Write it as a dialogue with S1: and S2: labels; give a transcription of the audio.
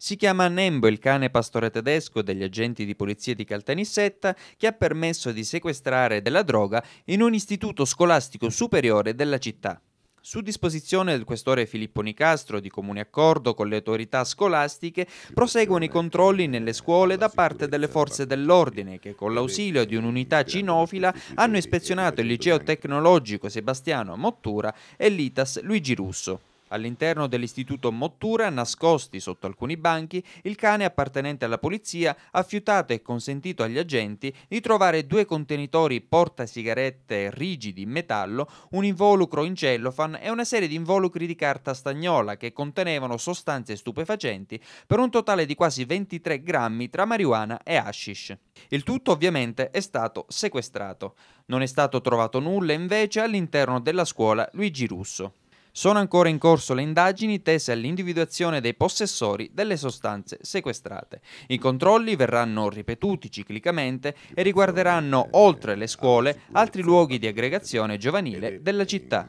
S1: Si chiama Nembo il cane pastore tedesco degli agenti di polizia di Caltanissetta che ha permesso di sequestrare della droga in un istituto scolastico superiore della città. Su disposizione del questore Filippo Nicastro, di comune accordo con le autorità scolastiche, proseguono i controlli nelle scuole da parte delle forze dell'ordine che con l'ausilio di un'unità cinofila hanno ispezionato il liceo tecnologico Sebastiano Mottura e l'ITAS Luigi Russo. All'interno dell'istituto Mottura, nascosti sotto alcuni banchi, il cane appartenente alla polizia ha fiutato e consentito agli agenti di trovare due contenitori porta sigarette rigidi in metallo, un involucro in cellophane e una serie di involucri di carta stagnola che contenevano sostanze stupefacenti per un totale di quasi 23 grammi tra marijuana e hashish. Il tutto ovviamente è stato sequestrato. Non è stato trovato nulla invece all'interno della scuola Luigi Russo. Sono ancora in corso le indagini tese all'individuazione dei possessori delle sostanze sequestrate. I controlli verranno ripetuti ciclicamente e riguarderanno, oltre le scuole, altri luoghi di aggregazione giovanile della città.